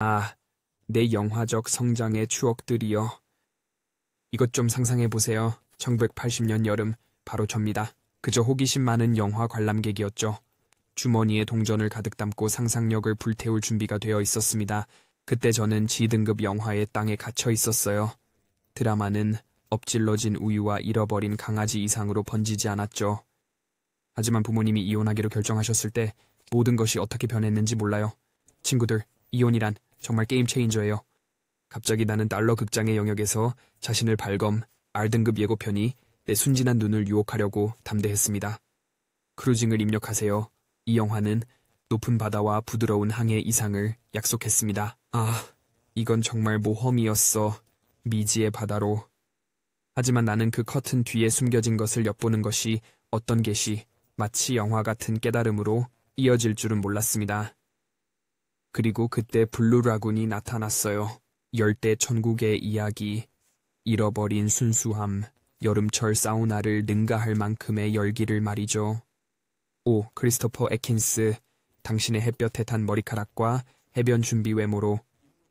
아, 내 영화적 성장의 추억들이요. 이것 좀 상상해 보세요. 1980년 여름, 바로 접니다. 그저 호기심 많은 영화 관람객이었죠. 주머니에 동전을 가득 담고 상상력을 불태울 준비가 되어 있었습니다. 그때 저는 G등급 영화의 땅에 갇혀 있었어요. 드라마는 엎질러진 우유와 잃어버린 강아지 이상으로 번지지 않았죠. 하지만 부모님이 이혼하기로 결정하셨을 때 모든 것이 어떻게 변했는지 몰라요. 친구들, 이혼이란 정말 게임 체인저예요. 갑자기 나는 달러 극장의 영역에서 자신을 발검, R등급 예고편이 내 순진한 눈을 유혹하려고 담대했습니다. 크루징을 입력하세요. 이 영화는 높은 바다와 부드러운 항해 이상을 약속했습니다. 아, 이건 정말 모험이었어. 미지의 바다로. 하지만 나는 그 커튼 뒤에 숨겨진 것을 엿보는 것이 어떤 게시, 마치 영화 같은 깨달음으로 이어질 줄은 몰랐습니다. 그리고 그때 블루라군이 나타났어요. 열대 천국의 이야기, 잃어버린 순수함, 여름철 사우나를 능가할 만큼의 열기를 말이죠. 오, 크리스토퍼 에킨스, 당신의 햇볕에 탄 머리카락과 해변 준비 외모로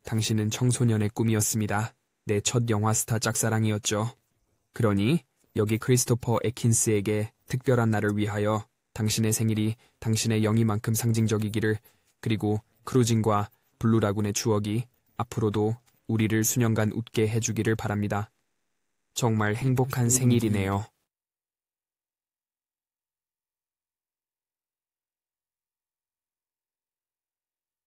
당신은 청소년의 꿈이었습니다. 내 첫 영화 스타 짝사랑이었죠. 그러니 여기 크리스토퍼 에킨스에게 특별한 날을 위하여 당신의 생일이 당신의 영이만큼 상징적이기를 그리고 크루진과 블루라군의 추억이 앞으로도 우리를 수년간 웃게 해주기를 바랍니다. 정말 행복한 생일이네요.